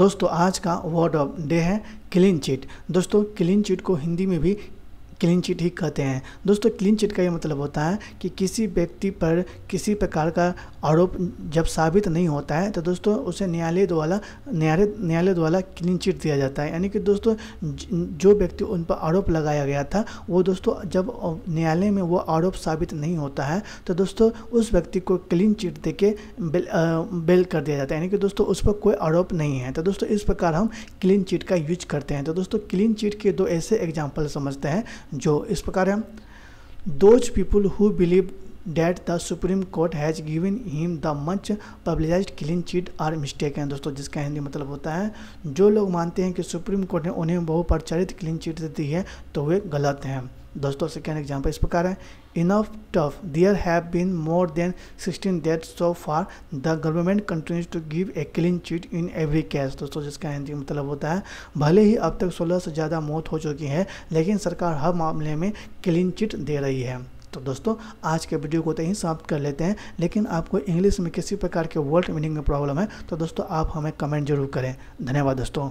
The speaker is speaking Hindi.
दोस्तों आज का वर्ड ऑफ डे है क्लीन चिट दोस्तों क्लीन चिट को हिंदी में भी क्लीन चिट ही कहते हैं दोस्तों क्लीन चिट का ये मतलब होता है कि किसी व्यक्ति पर किसी प्रकार का आरोप जब साबित नहीं होता है तो दोस्तों उसे न्यायालय द्वारा न्यायालय न्यायालय द्वारा क्लीन चिट दिया जाता है यानी कि दोस्तों जो व्यक्ति उन पर आरोप लगाया गया था वो दोस्तों जब न्यायालय में वो आरोप साबित नहीं होता है तो दोस्तों उस व्यक्ति को क्लीन चिट दे के बेल, आ, बेल कर दिया जाता है यानी कि दोस्तों उस पर कोई आरोप नहीं है तो दोस्तों इस प्रकार हम क्लीन चिट का यूज करते हैं तो दोस्तों क्लीन चिट के दो ऐसे एग्जाम्पल समझते हैं जो इस प्रकार है those people who believe that the supreme court has given him the मंच publicise clean chit are mistake हैं दोस्तों जिसका हिंदी मतलब होता है जो लोग मानते हैं कि सुप्रीम कोर्ट ने उन्हें बहुप्रचारित क्लीन चीट दी है तो वे गलत हैं दोस्तों सेकेंड एग्जाम्पल इस प्रकार है enough tough there have been more than sixteen death so far the government continues to give a clean chit in every case दोस्तों जिसका हिंदी मतलब होता है भले ही अब तक सोलह से ज़्यादा मौत हो चुकी है लेकिन सरकार हर मामले में क्लीन चिट दे रही है तो दोस्तों आज के वीडियो को तो यही समाप्त कर लेते हैं लेकिन आपको इंग्लिश में किसी प्रकार के वर्ड मीनिंग में प्रॉब्लम है तो दोस्तों आप हमें कमेंट जरूर करें धन्यवाद दोस्तों